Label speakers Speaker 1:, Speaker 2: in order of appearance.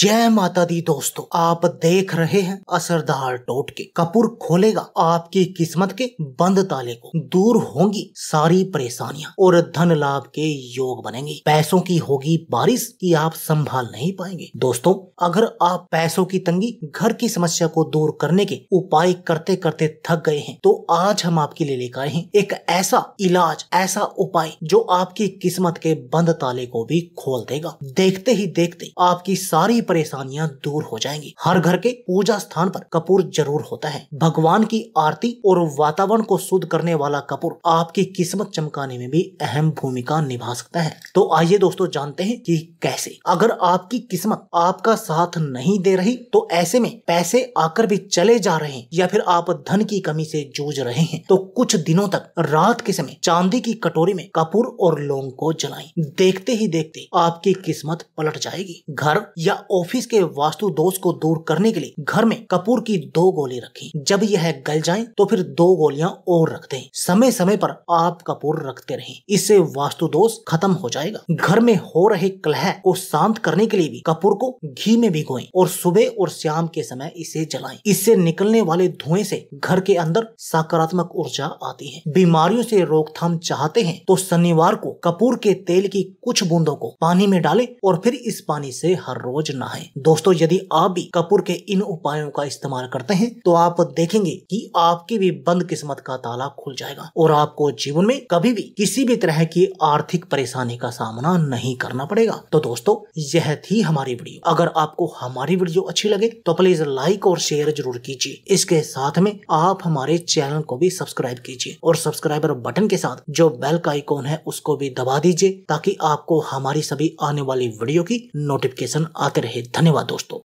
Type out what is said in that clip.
Speaker 1: जय माता दी दोस्तों आप देख रहे हैं असरदार टोटके कपूर खोलेगा आपकी किस्मत के बंद ताले को दूर होंगी सारी परेशानियां और धन लाभ के योग बनेंगे पैसों की होगी बारिश कि आप संभाल नहीं पाएंगे दोस्तों अगर आप पैसों की तंगी घर की समस्या को दूर करने के उपाय करते करते थक गए हैं तो आज हम आपके लिए लेकर आए हैं एक ऐसा इलाज ऐसा उपाय जो आपकी किस्मत के बंद ताले को भी खोल देगा देखते ही देखते आपकी सारी सारी परेशानियां दूर हो जाएंगी हर घर के पूजा स्थान पर कपूर जरूर होता है भगवान की आरती और वातावरण को शुद्ध करने वाला कपूर आपकी किस्मत चमकाने में भी अहम भूमिका निभा सकता है तो आइए दोस्तों जानते हैं कि कैसे अगर आपकी किस्मत आपका साथ नहीं दे रही तो ऐसे में पैसे आकर भी चले जा रहे हैं या फिर आप धन की कमी से जूझ रहे हैं तो कुछ दिनों तक रात के समय चांदी की कटोरी में कपूर और लौंग को जलाएं देखते ही देखते आपकी किस्मत पलट जाएगी घर या ऑफिस के वास्तु दोष को दूर करने के लिए घर में कपूर की दो गोली रखी जब यह गल जाए तो फिर दो गोलियां और रख दें समय समय पर आप कपूर रखते रहें इससे वास्तु दोष खत्म हो जाएगा घर में हो रहे कलह को शांत करने के लिए भी कपूर को घी में भिगोएं और सुबह और शाम के समय इसे जलाएं इससे निकलने वाले धुएं से घर के अंदर सकारात्मक ऊर्जा आती है बीमारियों से रोकथाम चाहते हैं तो शनिवार को कपूर के तेल की कुछ बूंदों को पानी में डालें और फिर इस पानी से हर रोज बचना है दोस्तों यदि आप भी कपूर के इन उपायों का इस्तेमाल करते हैं तो आप देखेंगे कि आपकी भी बंद किस्मत का ताला खुल जाएगा और आपको जीवन में कभी भी किसी भी तरह की आर्थिक परेशानी का सामना नहीं करना पड़ेगा तो दोस्तों यह थी हमारी वीडियो अगर आपको हमारी वीडियो अच्छी लगे तो प्लीज लाइक और शेयर जरूर कीजिए इसके साथ में आप हमारे चैनल को भी सब्सक्राइब कीजिए और सब्सक्राइबर बटन के साथ जो बेल का आइकॉन है उसको भी दबा दीजिए ताकि आपको हमारी सभी आने वाली वीडियो की नोटिफिकेशन आते रहे धन्यवाद दोस्तों